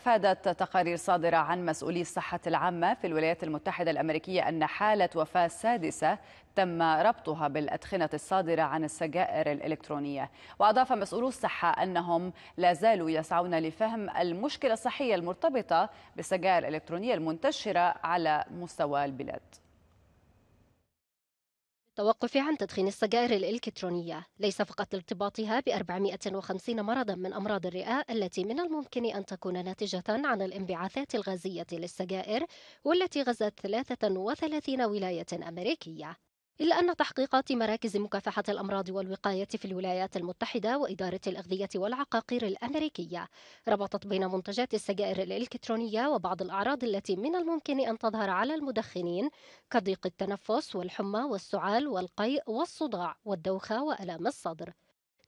أفادت تقارير صادرة عن مسؤولي الصحة العامة في الولايات المتحدة الأمريكية أن حالة وفاة سادسة تم ربطها بالأدخنة الصادرة عن السجائر الإلكترونية وأضاف مسؤولو الصحة أنهم لا زالوا يسعون لفهم المشكلة الصحية المرتبطة بالسجائر الإلكترونية المنتشرة على مستوى البلاد التوقف عن تدخين السجائر الإلكترونية ليس فقط لارتباطها ب 450 مرضا من أمراض الرئة التي من الممكن أن تكون ناتجة عن الانبعاثات الغازية للسجائر والتي غزت 33 ولاية أمريكية إلا أن تحقيقات مراكز مكافحة الأمراض والوقاية في الولايات المتحدة وإدارة الأغذية والعقاقير الأمريكية ربطت بين منتجات السجائر الإلكترونية وبعض الأعراض التي من الممكن أن تظهر على المدخنين كضيق التنفس والحمى والسعال والقيء والصداع والدوخة وألام الصدر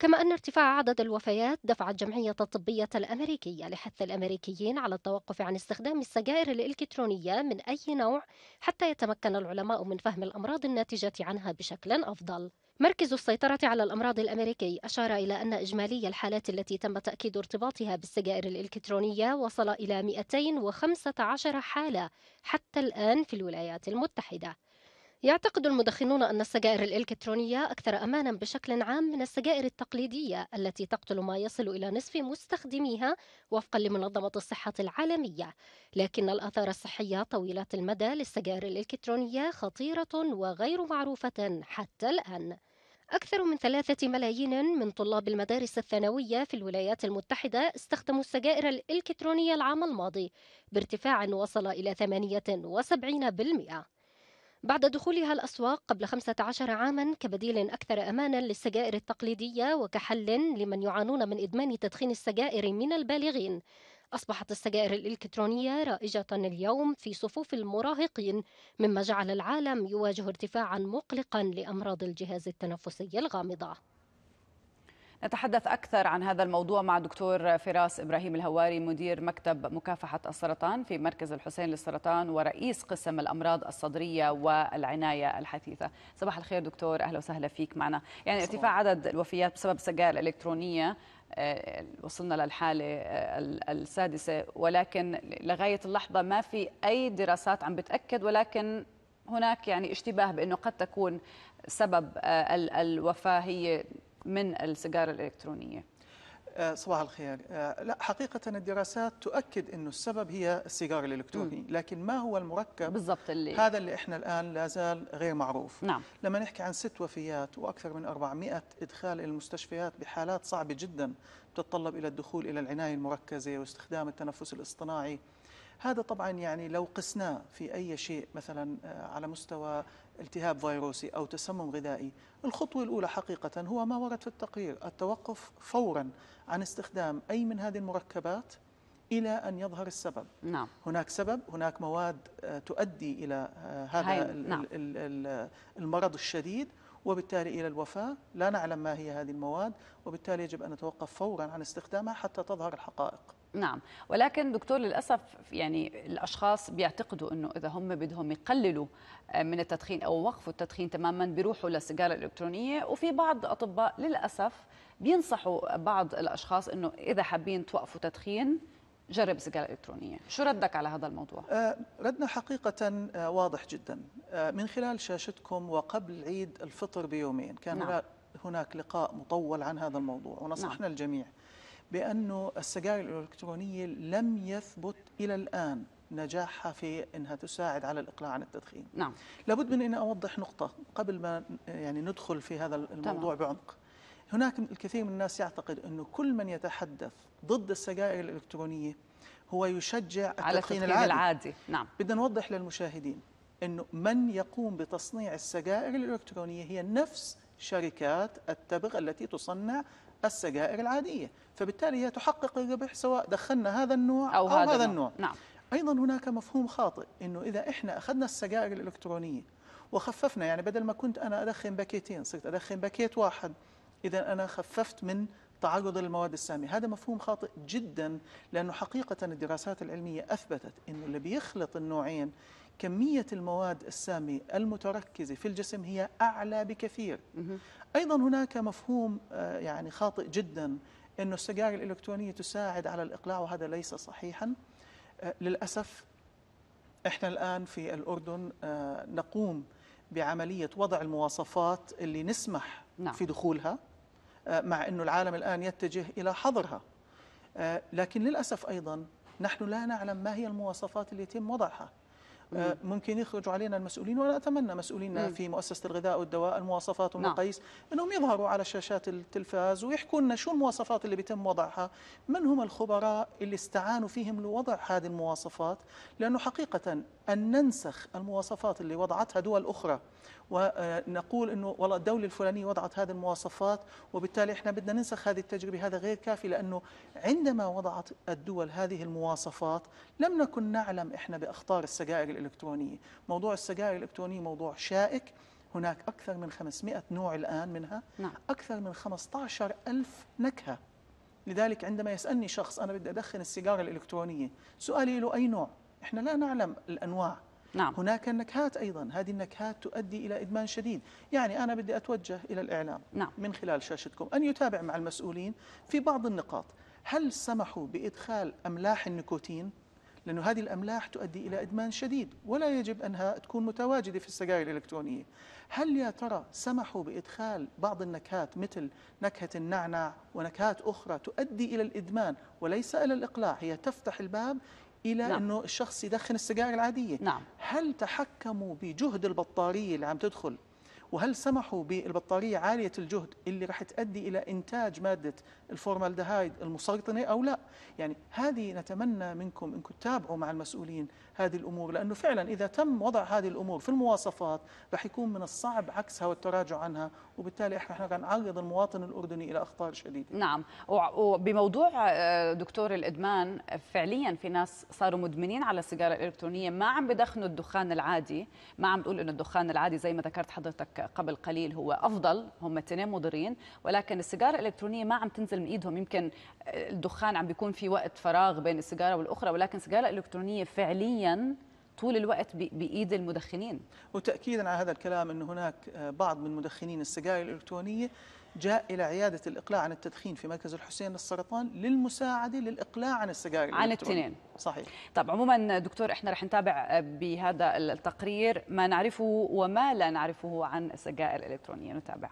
كما أن ارتفاع عدد الوفيات دفع الجمعية الطبية الأمريكية لحث الأمريكيين على التوقف عن استخدام السجائر الإلكترونية من أي نوع حتى يتمكن العلماء من فهم الأمراض الناتجة عنها بشكل أفضل. مركز السيطرة على الأمراض الأمريكي أشار إلى أن إجمالي الحالات التي تم تأكيد ارتباطها بالسجائر الإلكترونية وصل إلى 215 حالة حتى الآن في الولايات المتحدة. يعتقد المدخنون أن السجائر الإلكترونية أكثر أمانا بشكل عام من السجائر التقليدية التي تقتل ما يصل إلى نصف مستخدميها وفقا لمنظمة الصحة العالمية لكن الآثار الصحية طويلة المدى للسجائر الإلكترونية خطيرة وغير معروفة حتى الآن أكثر من ثلاثة ملايين من طلاب المدارس الثانوية في الولايات المتحدة استخدموا السجائر الإلكترونية العام الماضي بارتفاع وصل إلى 78% بعد دخولها الأسواق قبل 15 عاما كبديل أكثر أمانا للسجائر التقليدية وكحل لمن يعانون من إدمان تدخين السجائر من البالغين أصبحت السجائر الإلكترونية رائجة اليوم في صفوف المراهقين مما جعل العالم يواجه ارتفاعا مقلقا لأمراض الجهاز التنفسي الغامضة نتحدث أكثر عن هذا الموضوع مع دكتور فراس إبراهيم الهواري مدير مكتب مكافحة السرطان في مركز الحسين للسرطان ورئيس قسم الأمراض الصدرية والعناية الحثيثة صباح الخير دكتور أهلا وسهلا فيك معنا يعني صباح. ارتفاع عدد الوفيات بسبب السجائر الإلكترونية آه، وصلنا للحالة آه، السادسة ولكن لغاية اللحظة ما في أي دراسات عم بتأكد ولكن هناك يعني اشتباه بأنه قد تكون سبب آه، الوفاة هي من السيجاره الالكترونيه آه، صباح الخير آه، لا حقيقة الدراسات تؤكد أنه السبب هي السيجار الإلكتروني لكن ما هو المركب بالضبط اللي هذا اللي إحنا الآن لا زال غير معروف نعم. لما نحكي عن ست وفيات وأكثر من 400 إدخال إلى المستشفيات بحالات صعبة جدا تتطلب إلى الدخول إلى العناية المركزة واستخدام التنفس الاصطناعي هذا طبعا يعني لو قسناه في أي شيء مثلا آه، على مستوى التهاب فيروسي أو تسمم غذائي الخطوة الأولى حقيقة هو ما ورد في التقرير التوقف فورا عن استخدام أي من هذه المركبات إلى أن يظهر السبب نعم. هناك سبب هناك مواد آه، تؤدي إلى آه، هذا نعم. المرض الشديد وبالتالي إلى الوفاة لا نعلم ما هي هذه المواد وبالتالي يجب أن نتوقف فورا عن استخدامها حتى تظهر الحقائق نعم ولكن دكتور للاسف يعني الاشخاص بيعتقدوا انه اذا هم بدهم يقللوا آه، من التدخين او وقفوا التدخين تماما بيروحوا للسيجاره الالكترونيه وفي بعض الاطباء للاسف بينصحوا بعض الاشخاص انه اذا حابين توقفوا تدخين جرب سيجاره الالكترونيه شو ردك على هذا الموضوع آه، ردنا حقيقه آه، واضح جدا من خلال شاشتكم وقبل عيد الفطر بيومين كان نعم. هناك لقاء مطول عن هذا الموضوع نعم. ونصحنا نعم. الجميع بأنه السجائر الإلكترونية لم يثبت إلى الآن نجاحها في انها تساعد على الاقلاع عن التدخين. نعم. لابد من اني اوضح نقطه قبل ما يعني ندخل في هذا الموضوع تمام. بعمق. هناك الكثير من الناس يعتقد انه كل من يتحدث ضد السجائر الالكترونيه هو يشجع التدخين, على التدخين العادي. العادي. نعم. بدنا نوضح للمشاهدين انه من يقوم بتصنيع السجائر الالكترونيه هي نفس شركات التبغ التي تصنع السجائر العادية فبالتالي هي تحقق الربح سواء دخلنا هذا النوع أو, أو هذا, هذا النوع, النوع. نعم. أيضا هناك مفهوم خاطئ أنه إذا إحنا أخذنا السجائر الإلكترونية وخففنا يعني بدل ما كنت أنا أدخن باكيتين صرت أدخن باكيت واحد إذا أنا خففت من تعرض للمواد السامية هذا مفهوم خاطئ جدا لأنه حقيقة الدراسات العلمية أثبتت أنه اللي بيخلط النوعين كمية المواد السامة المتركزة في الجسم هي أعلى بكثير أيضا هناك مفهوم آه، يعني خاطئ جدا أن السجائر الإلكترونية تساعد على الإقلاع وهذا ليس صحيحا آه، للأسف إحنا الآن في الأردن آه، نقوم بعملية وضع المواصفات اللي نسمح نعم. في دخولها مع أنه العالم الآن يتجه إلى حظرها لكن للأسف أيضا نحن لا نعلم ما هي المواصفات اللي يتم وضعها آه، ممكن يخرجوا علينا المسؤولين وانا اتمنى مسؤولينا في مؤسسه الغذاء والدواء المواصفات والمقاييس نعم. انهم يظهروا على شاشات التلفاز ويحكوا لنا شو المواصفات اللي بيتم وضعها من هم الخبراء اللي استعانوا فيهم لوضع هذه المواصفات لانه حقيقه أن ننسخ المواصفات اللي وضعتها دول أخرى ونقول أنه والله الدولة الفلانية وضعت هذه المواصفات وبالتالي إحنا بدنا ننسخ هذه التجربة هذا غير كافي لأنه عندما وضعت الدول هذه المواصفات لم نكن نعلم إحنا بأخطار السجائر الإلكترونية موضوع السجائر الإلكترونية موضوع شائك هناك أكثر من 500 نوع الآن منها نعم. أكثر من 15 ألف نكهة لذلك عندما يسألني شخص أنا بدي أدخن السيجارة الإلكترونية سؤالي له أي نوع احنا لا نعلم الأنواع نعم. هناك النكهات أيضا هذه النكهات تؤدي إلى إدمان شديد يعني أنا بدي أتوجه إلى الإعلام نعم. من خلال شاشتكم أن يتابع مع المسؤولين في بعض النقاط هل سمحوا بإدخال أملاح النيكوتين لأنه هذه الأملاح تؤدي إلى إدمان شديد ولا يجب أنها تكون متواجدة في السجائر الإلكترونية هل يا ترى سمحوا بإدخال بعض النكهات مثل نكهة النعناع ونكهات أخرى تؤدي إلى الإدمان وليس إلى الإقلاع هي تفتح الباب الى نعم. انه الشخص يدخن السجائر العاديه نعم. هل تحكموا بجهد البطاريه اللي عم تدخل وهل سمحوا بالبطاريه عاليه الجهد اللي راح تؤدي الى انتاج ماده الفورمالدهايد المسرطنه او لا يعني هذه نتمنى منكم انكم تتابعوا مع المسؤولين هذه الأمور لأنه فعلا إذا تم وضع هذه الأمور في المواصفات رح يكون من الصعب عكسها والتراجع عنها وبالتالي إحنا رح نعرض المواطن الأردني إلى أخطار شديدة نعم وبموضوع آه، دكتور الإدمان فعليا في ناس صاروا مدمنين على السيجارة الإلكترونية ما عم بدخنوا الدخان العادي ما عم بقول أنه الدخان العادي زي ما ذكرت حضرتك قبل قليل هو أفضل هم التنين مضرين ولكن السيجارة الإلكترونية ما عم تنزل من إيدهم يمكن آه، الدخان عم بيكون في وقت فراغ بين السيجارة والأخرى ولكن السيجارة الإلكترونية فعليا طول الوقت بايد المدخنين وتاكيدا على هذا الكلام انه هناك آه، بعض من مدخنين السجائر الالكترونيه جاء الى عياده الاقلاع عن التدخين في مركز الحسين للسرطان للمساعده للاقلاع عن السجائر عن الاثنين صحيح طب عموما دكتور احنا رح نتابع آه، بهذا التقرير ما نعرفه وما لا نعرفه عن السجائر الالكترونيه نتابع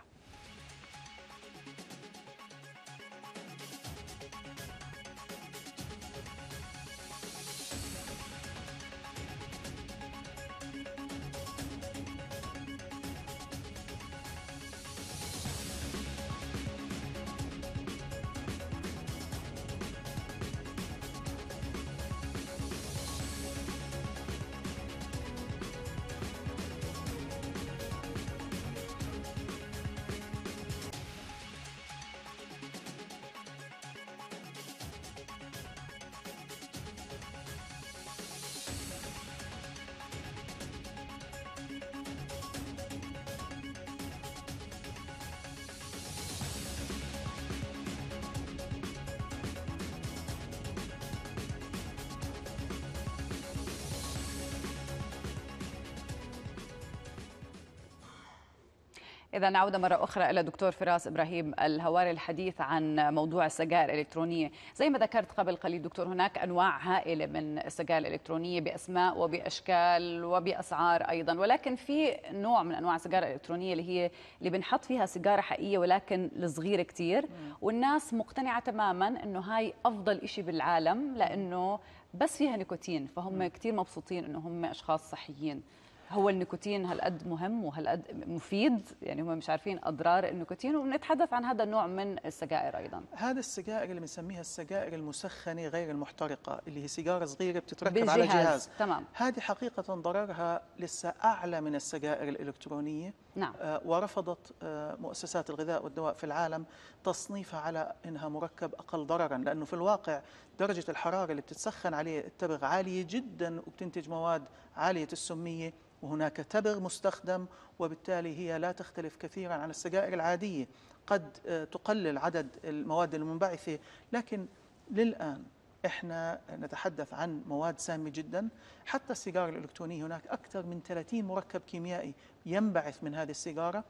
إذا نعود مرة أخرى إلى دكتور فراس إبراهيم الهواري الحديث عن موضوع السجائر الإلكترونية زي ما ذكرت قبل قليل دكتور هناك أنواع هائلة من السجائر الإلكترونية بأسماء وبأشكال وبأسعار أيضا ولكن في نوع من أنواع السجائر الإلكترونية اللي هي اللي بنحط فيها سيجارة حقيقية ولكن الصغيرة كتير والناس مقتنعة تماما أنه هاي أفضل شيء بالعالم لأنه بس فيها نيكوتين فهم كتير مبسوطين أنه هم أشخاص صحيين هو النيكوتين هالقد مهم وهالقد مفيد يعني هم مش عارفين اضرار النيكوتين وبنتحدث عن هذا النوع من السجائر ايضا هذا السجائر اللي بنسميها السجائر المسخنه غير المحترقه اللي هي سيجاره صغيره بتتركب بالجهاز. على جهاز تمام هذه حقيقه ضررها لسه اعلى من السجائر الالكترونيه نعم آه ورفضت آه مؤسسات الغذاء والدواء في العالم تصنيفها على انها مركب اقل ضررا لانه في الواقع درجه الحراره اللي بتتسخن عليه التبغ عاليه جدا وبتنتج مواد عالية السمية وهناك تبغ مستخدم وبالتالي هي لا تختلف كثيرا عن السجائر العادية قد آه، تقلل عدد المواد المنبعثة لكن للآن احنا نتحدث عن مواد سامة جدا حتى السيجارة الإلكترونية هناك أكثر من 30 مركب كيميائي ينبعث من هذه السيجارة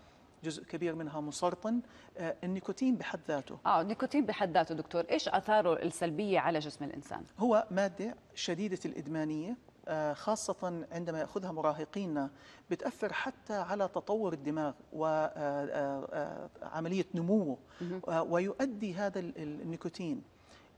جزء كبير منها مسرطن آه، النيكوتين بحد ذاته اه النيكوتين بحد ذاته دكتور ايش اثاره السلبيه على جسم الانسان هو ماده شديده الادمانيه آه، خاصة عندما يأخذها مراهقينا بتأثر حتى على تطور الدماغ وعملية آه، آه، نموه ويؤدي هذا النيكوتين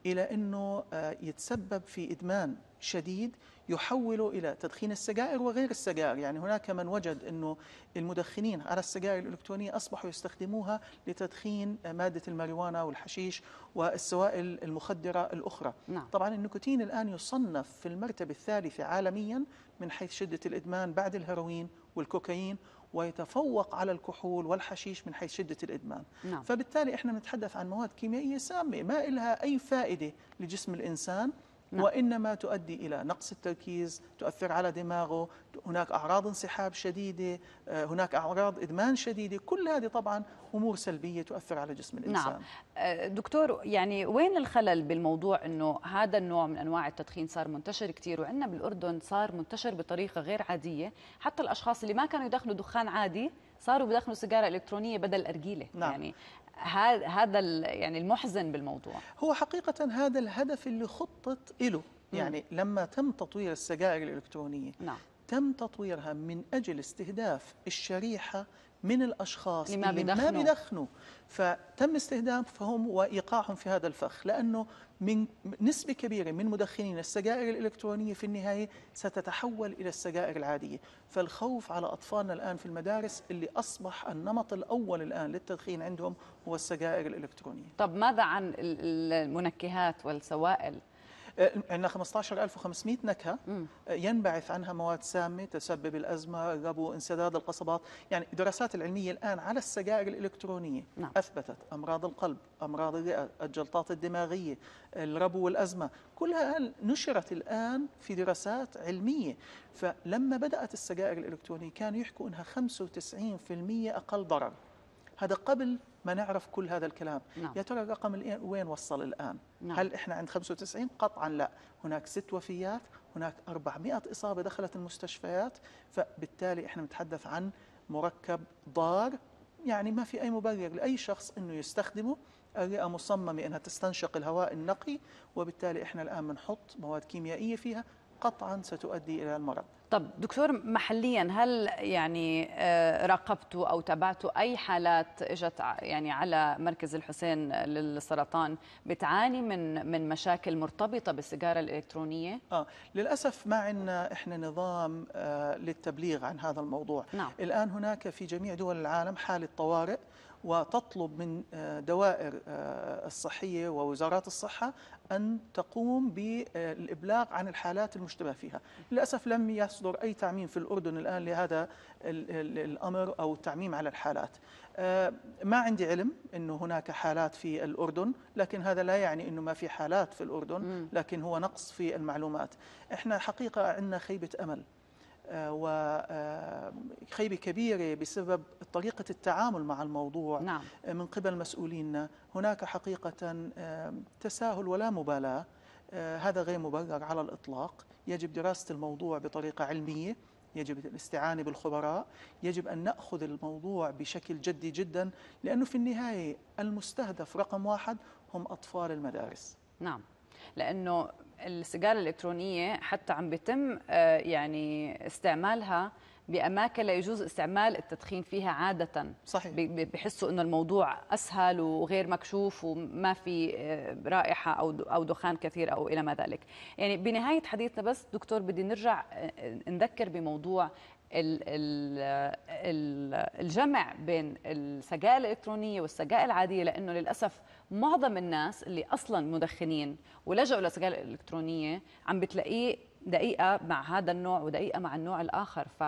إلى أنه آه، يتسبب في إدمان شديد يحوله إلى تدخين السجائر وغير السجائر يعني هناك من وجد أنه المدخنين على السجائر الإلكترونية أصبحوا يستخدموها لتدخين آه، مادة الماريوانا والحشيش والسوائل المخدرة الأخرى نعم. طبعا النيكوتين الآن يصنف في المرتبة الثالثة عالميا من حيث شدة الإدمان بعد الهيروين والكوكايين ويتفوق على الكحول والحشيش من حيث شدة الإدمان نعم. فبالتالي إحنا نتحدث عن مواد كيميائية سامة ما إلها أي فائدة لجسم الإنسان نعم. وإنما تؤدي إلى نقص التركيز تؤثر على دماغه هناك أعراض انسحاب شديدة آه، هناك أعراض إدمان شديدة كل هذه طبعا أمور سلبية تؤثر على جسم الإنسان نعم آه، دكتور يعني وين الخلل بالموضوع أنه هذا النوع من أنواع التدخين صار منتشر كثير وعندنا بالأردن صار منتشر بطريقة غير عادية حتى الأشخاص اللي ما كانوا يدخلوا دخان عادي صاروا بدخلوا سيجاره الكترونيه بدل ارجيله نعم. يعني هذا يعني المحزن بالموضوع هو حقيقة هذا الهدف اللي خطط له يعني لما تم تطوير السجائر الإلكترونية نعم. تم تطويرها من أجل استهداف الشريحة من الأشخاص اللي ما بيدخنوا, ما بيدخنوا فتم استهدافهم وإيقاعهم في هذا الفخ لأنه من نسبة كبيرة من مدخنين السجائر الإلكترونية في النهاية ستتحول إلى السجائر العادية فالخوف على أطفالنا الآن في المدارس اللي أصبح النمط الأول الآن للتدخين عندهم هو السجائر الإلكترونية طب ماذا عن المنكهات والسوائل آه، عندنا 15500 نكهه آه، ينبعث عنها مواد سامه تسبب الازمه الغبو انسداد القصبات يعني الدراسات العلميه الان على السجائر الالكترونيه نعم. اثبتت امراض القلب امراض الرئه الجلطات الدماغيه الربو والازمه كلها نشرت الان في دراسات علميه فلما بدات السجائر الالكترونيه كانوا يحكوا انها 95% اقل ضرر هذا قبل ما نعرف كل هذا الكلام نعم. يا ترى الرقم وين وصل الآن نعم. هل إحنا عند 95 قطعا لا هناك ست وفيات هناك 400 إصابة دخلت المستشفيات فبالتالي إحنا نتحدث عن مركب ضار يعني ما في أي مبرر يعني لأي شخص أنه يستخدمه الرئة مصممة أنها تستنشق الهواء النقي وبالتالي إحنا الآن بنحط مواد كيميائية فيها قطعا ستؤدي إلى المرض طب دكتور محليا هل يعني آه، راقبتوا او تابعتوا اي حالات اجت يعني على مركز الحسين للسرطان بتعاني من من مشاكل مرتبطه بالسيجاره الالكترونيه؟ اه للاسف ما عندنا احنا نظام آه، للتبليغ عن هذا الموضوع. نعم. الان هناك في جميع دول العالم حاله طوارئ وتطلب من آه، دوائر آه، الصحية ووزارات الصحة أن تقوم بالإبلاغ عن الحالات المشتبه فيها للأسف لم يصدر أي تعميم في الأردن الآن لهذا الأمر أو التعميم على الحالات آه، ما عندي علم أنه هناك حالات في الأردن لكن هذا لا يعني أنه ما في حالات في الأردن لكن هو نقص في المعلومات إحنا حقيقة عندنا خيبة أمل وخيبة آه، كبيرة بسبب طريقة التعامل مع الموضوع نعم. من قبل مسؤولينا هناك حقيقة آه، تساهل ولا مبالاة آه، هذا غير مبرر على الإطلاق يجب دراسة الموضوع بطريقة علمية يجب الاستعانة بالخبراء يجب أن نأخذ الموضوع بشكل جدي جدا لأنه في النهاية المستهدف رقم واحد هم أطفال المدارس نعم لأنه السيجاره الالكترونيه حتى عم بيتم آه، يعني استعمالها باماكن لا يجوز استعمال التدخين فيها عاده صحيح بحسوا انه الموضوع اسهل وغير مكشوف وما في آه، رائحه او او دخان كثير او الى ما ذلك يعني بنهايه حديثنا بس دكتور بدي نرجع آه، نذكر بموضوع الجمع بين السجائر الالكترونيه والسجائر العاديه لانه للاسف معظم الناس اللي اصلا مدخنين ولجأوا للسجائر الالكترونيه عم بتلاقيه دقيقه مع هذا النوع ودقيقه مع النوع الاخر ف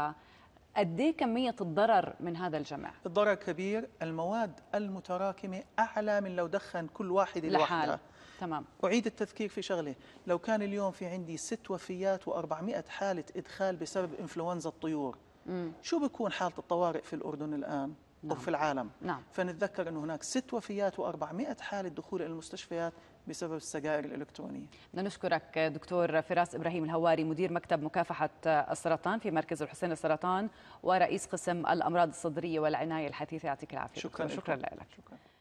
قد ايه كميه الضرر من هذا الجمع؟ الضرر كبير، المواد المتراكمه اعلى من لو دخن كل واحد لوحدها تمام أعيد التذكير في شغلة لو كان اليوم في عندي ست وفيات و400 حالة إدخال بسبب إنفلونزا الطيور مم. شو بكون حالة الطوارئ في الأردن الآن؟ نعم. أو في العالم نعم. فنتذكر أنه هناك ست وفيات و400 حالة دخول إلى المستشفيات بسبب السجائر الإلكترونية بدنا نشكرك دكتور فراس إبراهيم الهواري مدير مكتب مكافحة السرطان في مركز الحسين للسرطان ورئيس قسم الأمراض الصدرية والعناية الحثيثة يعطيك العافية شكرا شكرا, شكرا لك شكرا